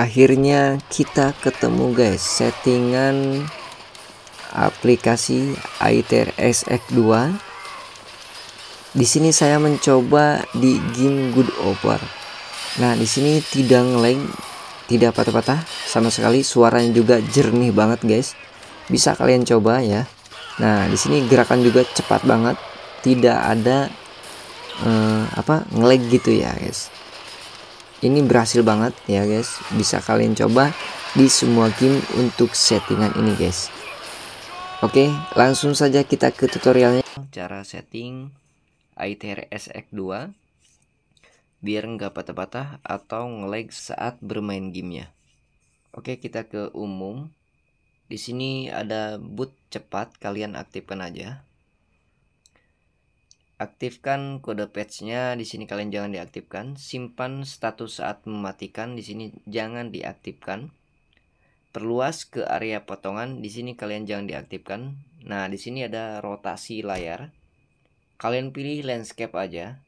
akhirnya kita ketemu guys settingan aplikasi ITR SX2 di sini saya mencoba di game Good Over nah di sini tidak ngeleng tidak patah-patah sama sekali suaranya juga jernih banget guys bisa kalian coba ya nah di sini gerakan juga cepat banget tidak ada eh, apa ngeleng gitu ya guys ini berhasil banget ya guys bisa kalian coba di semua game untuk settingan ini guys oke langsung saja kita ke tutorialnya cara setting ITR SX2 biar nggak patah-patah atau ngelag saat bermain gamenya oke kita ke umum di sini ada boot cepat kalian aktifkan aja aktifkan kode patch-nya di sini kalian jangan diaktifkan simpan status saat mematikan di sini jangan diaktifkan perluas ke area potongan di sini kalian jangan diaktifkan nah di sini ada rotasi layar kalian pilih landscape aja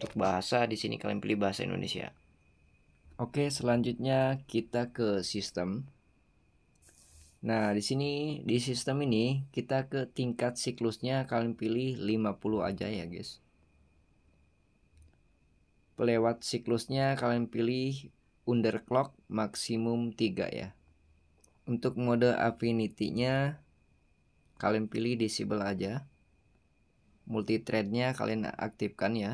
untuk bahasa di sini kalian pilih bahasa Indonesia oke selanjutnya kita ke sistem Nah, di sini di sistem ini kita ke tingkat siklusnya kalian pilih 50 aja ya, guys. Pelewat siklusnya kalian pilih underclock maksimum 3 ya. Untuk mode affinity-nya kalian pilih disable aja. Multithread-nya kalian aktifkan ya.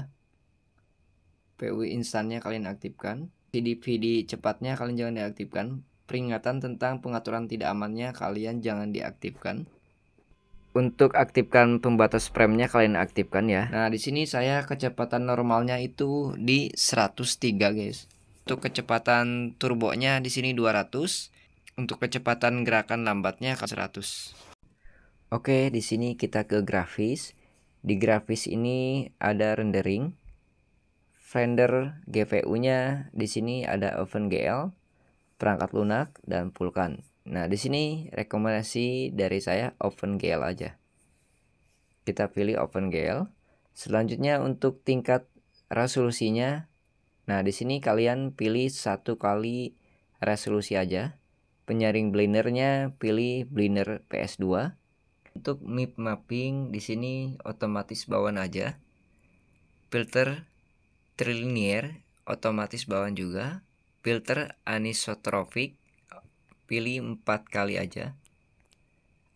PU instannya kalian aktifkan. PD-PD cepatnya kalian jangan diaktifkan peringatan tentang pengaturan tidak amannya kalian jangan diaktifkan. Untuk aktifkan pembatas frame kalian aktifkan ya. Nah, di sini saya kecepatan normalnya itu di 103, guys. Untuk kecepatan turbonya di sini 200. Untuk kecepatan gerakan lambatnya ke 100. Oke, di sini kita ke grafis. Di grafis ini ada rendering. Render GPU-nya di sini ada OpenGL perangkat lunak, dan pulkan. Nah, di sini rekomendasi dari saya OpenGL aja. Kita pilih OpenGL. Selanjutnya untuk tingkat resolusinya. Nah, di sini kalian pilih satu kali resolusi aja. Penyaring blendernya pilih blender PS2. Untuk mip mapping di sini otomatis bawaan aja. Filter trilinear otomatis bawaan juga filter anisotropik pilih empat kali aja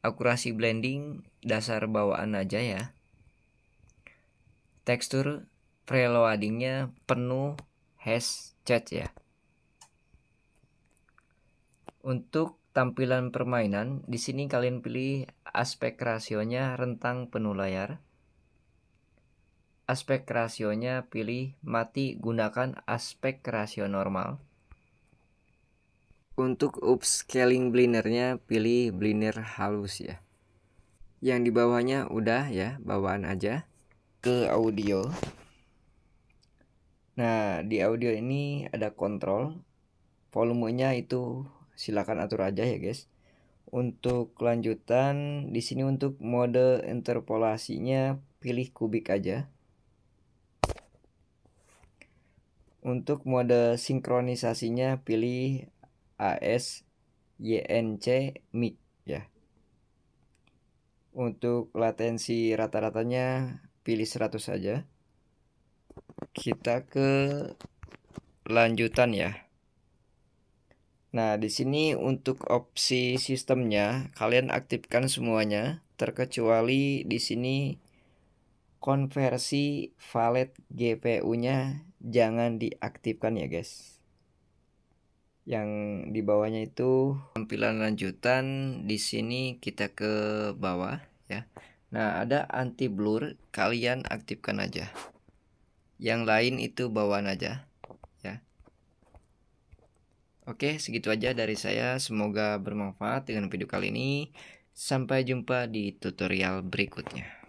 akurasi blending dasar bawaan aja ya tekstur preloadingnya penuh hash chat ya untuk tampilan permainan di sini kalian pilih aspek rasionya rentang penuh layar aspek rasionya pilih mati gunakan aspek rasio normal untuk upscaling blinernya pilih bliner halus ya. Yang di bawahnya udah ya, bawaan aja. Ke audio. Nah, di audio ini ada kontrol. Volumenya itu silakan atur aja ya, guys. Untuk kelanjutan di sini untuk mode interpolasinya pilih kubik aja. Untuk mode sinkronisasinya pilih AS YNC mic ya. Untuk latensi rata-ratanya pilih 100 saja. Kita ke lanjutan ya. Nah, di sini untuk opsi sistemnya kalian aktifkan semuanya terkecuali di sini konversi valet GPU-nya jangan diaktifkan ya, guys yang di bawahnya itu tampilan lanjutan di sini kita ke bawah ya nah ada anti blur kalian aktifkan aja yang lain itu bawaan aja ya oke segitu aja dari saya semoga bermanfaat dengan video kali ini sampai jumpa di tutorial berikutnya